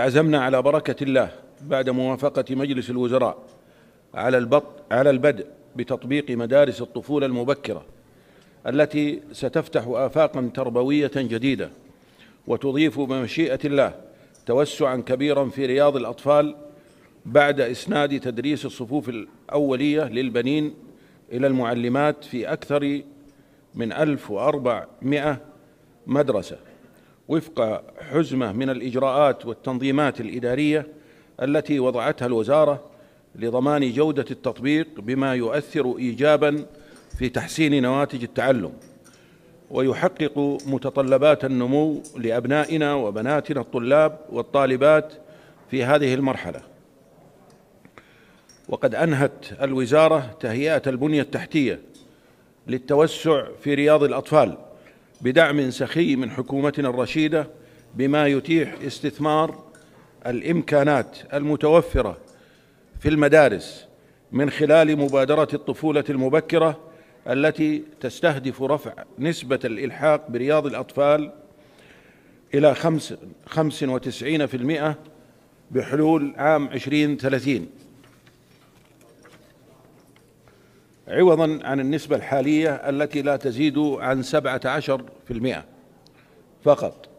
عزمنا على بركة الله بعد موافقة مجلس الوزراء على البط على البدء بتطبيق مدارس الطفولة المبكرة التي ستفتح آفاقا تربوية جديدة وتضيف بمشيئة الله توسعا كبيرا في رياض الأطفال بعد إسناد تدريس الصفوف الأولية للبنين إلى المعلمات في أكثر من 1400 مدرسة وفق حزمة من الإجراءات والتنظيمات الإدارية التي وضعتها الوزارة لضمان جودة التطبيق بما يؤثر إيجاباً في تحسين نواتج التعلم ويحقق متطلبات النمو لأبنائنا وبناتنا الطلاب والطالبات في هذه المرحلة وقد أنهت الوزارة تهيئة البنية التحتية للتوسع في رياض الأطفال بدعم سخي من حكومتنا الرشيدة بما يتيح استثمار الإمكانات المتوفرة في المدارس من خلال مبادرة الطفولة المبكرة التي تستهدف رفع نسبة الإلحاق برياض الأطفال إلى 95% بحلول عام 2030 عوضا عن النسبة الحالية التي لا تزيد عن 17% فقط